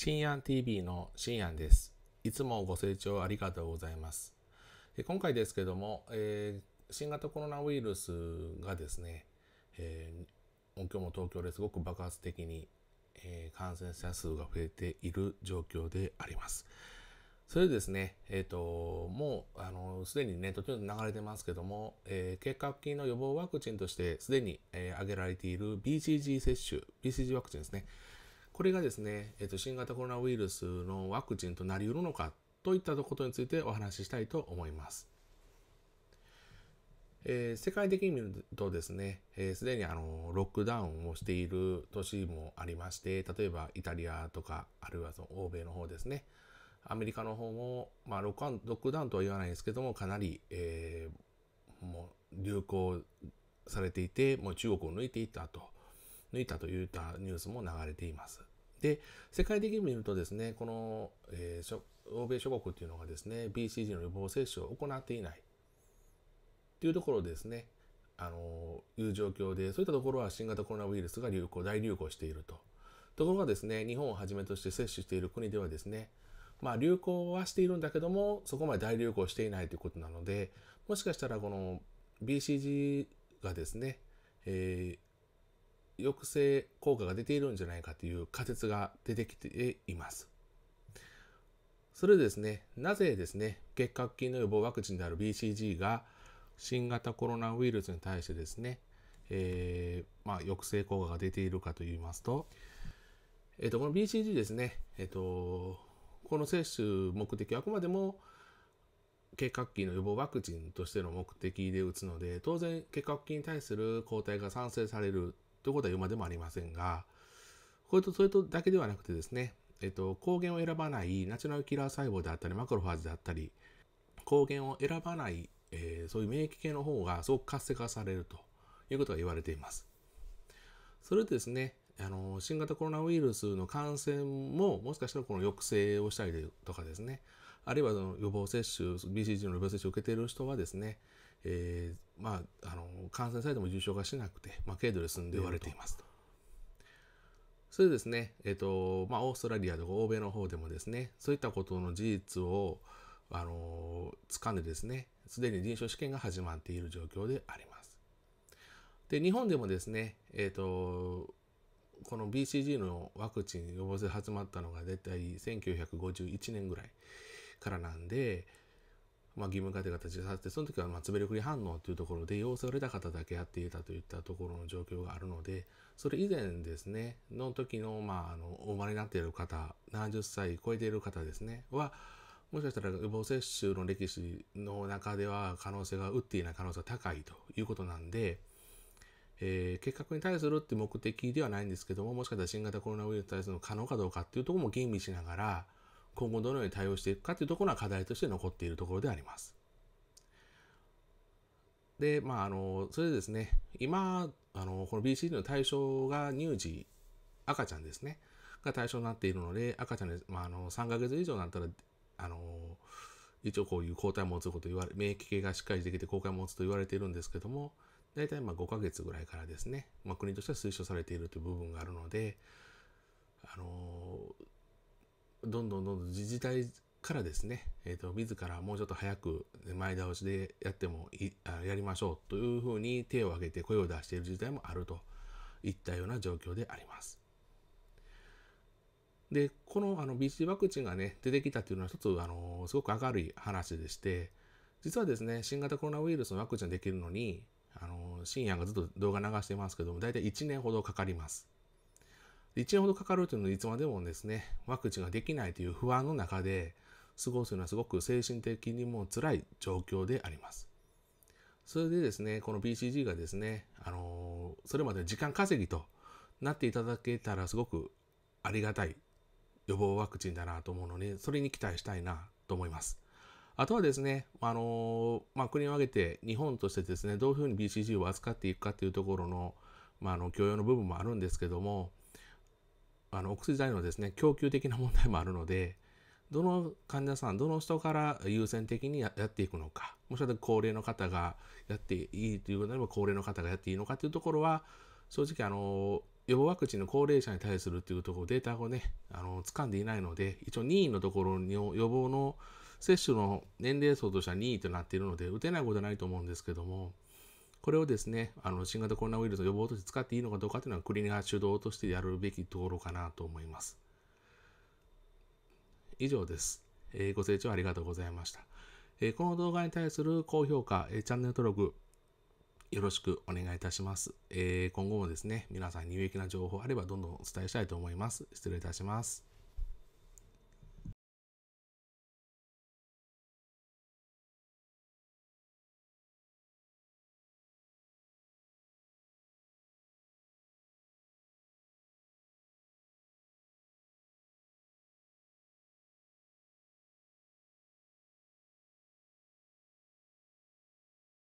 新安 TV の新安です。いつもご清聴ありがとうございます。今回ですけども、えー、新型コロナウイルスがですね、えー、今日も東京ですごく爆発的に、えー、感染者数が増えている状況であります。それでですね、えっ、ー、と、もう、あの、すでにね、途中で流れてますけども、えー、結核菌の予防ワクチンとして、すでに、えー、挙げられている BCG 接種、BCG ワクチンですね。これがですね、えっ、ー、と、新型コロナウイルスのワクチンとなりうるのかといったことについてお話ししたいと思います。えー、世界的に見るとですね、す、えー、で、にあのロックダウンをしている都市もありまして、例えばイタリアとか、あるいはその欧米の方ですね、アメリカの方も、まあロック、ロックダウンとは言わないんですけども、かなり、えー、もう流行されていて、もう中国を抜いていったと、抜いたといったニュースも流れています。で、世界的に見るとですね、この、えー、欧米諸国っていうのがですね、BCG の予防接種を行っていないっていうところですね、あのー、いう状況で、そういったところは新型コロナウイルスが流行、大流行していると。ところがですね、日本をはじめとして接種している国ではですね、まあ流行はしているんだけども、そこまで大流行していないということなので、もしかしたらこの BCG がですね、えー、抑制効果が出ているんじゃないかという仮説が出てきています。それでですね、なぜですね、結核菌の予防ワクチンである BCG が新型コロナウイルスに対してですね、えー、まあ、抑制効果が出ているかと言いますと、えっ、ー、と、この BCG ですね、えっ、ー、と、この接種目的はあくまでも結核菌の予防ワクチンとしての目的で打つので、当然結核菌に対する抗体が産生されるということは言うまでもありませんが、これと、それとだけではなくてですね、えっと、抗原を選ばないナチュラルキラー細胞であったり、マクロファーズであったり、抗原を選ばない、えー、そういう免疫系の方がすごく活性化されるということが言われています。それでですね、あの、新型コロナウイルスの感染も、もしかしたらこの抑制をしたりとかですね、あるいはその予防接種、BCG の予防接種を受けている人はですね、えー、まあ、あの、感染されても重症化しなくて、まあ、軽度で済んで言われていますと。それですね、えっ、ー、と、まあ、オーストラリアとか欧米の方でもですね、そういったことの事実を、あの、掴んでですね、すでに臨床試験が始まっている状況であります。で、日本でもですね、えっ、ー、と、この BCG のワクチン予防接始まったのが大体1951年ぐらいからなんで、まあ、義務化という形でさて、その時はまあり降り反応というところで、要請を得た方だけやっていたといったところの状況があるので、それ以前ですね、の時の、まあ、あの、お生まれになっている方、70歳超えている方ですね、は、もしかしたら予防接種の歴史の中では可能性が、打っていない可能性が高いということなんで、えー、結核に対するって目的ではないんですけども、もしかしたら新型コロナウイルスに対するの可能かどうかっていうところも吟味しながら、今後どのように対応していくかというところが課題として残っているところであります。で、まあ、あの、それでですね、今、あの、この BCD の対象が乳児、赤ちゃんですね、が対象になっているので、赤ちゃんで、まあ、あの、3ヶ月以上になったら、あの、一応こういう抗体を持つこと言われ、免疫系がしっかりできて抗体を持つと言われているんですけども、大体まあ5ヶ月ぐらいからですね、まあ、国としては推奨されているという部分があるので、あのどんどんどんどん自治体からですね、えっ、ー、と、自らもうちょっと早く前倒しでやってもいあ、やりましょうというふうに手を挙げて声を出している自治体もあるといったような状況であります。で、このあの BC ワクチンがね、出てきたというのは一つ、あの、すごく明るい話でして、実はですね、新型コロナウイルスのワクチンできるのに、あの、深夜がずっと動画流してますけども、だいたい1年ほどかかります。1年ほどかかるというのはいつまでもですね、ワクチンができないという不安の中で過ごすのはすごく精神的にも辛い状況であります。それでですね、この BCG がですね、あのー、それまで時間稼ぎとなっていただけたらすごくありがたい予防ワクチンだなと思うので、それに期待したいなと思います。あとはですね、あのー、まあ、国を挙げて日本としてですね、どういうふうに BCG を扱っていくかというところの、まあ、あの、教養の部分もあるんですけども、あのお薬剤のですね供給的な問題もあるのでどの患者さんどの人から優先的にやっていくのかもしかしたら高齢の方がやっていいというのであれば高齢の方がやっていいのかというところは正直あの予防ワクチンの高齢者に対するというところデータをねあの掴んでいないので一応任意のところに予防の接種の年齢層としては任意となっているので打てないことはないと思うんですけどもこれをですね、あの、新型コロナウイルスの予防として使っていいのかどうかというのは国が主導としてやるべきところかなと思います。以上です。えー、ご清聴ありがとうございました。えー、この動画に対する高評価、えー、チャンネル登録、よろしくお願いいたします。え今後もですね、皆さんに有益な情報あればどんどんお伝えしたいと思います。失礼いたします。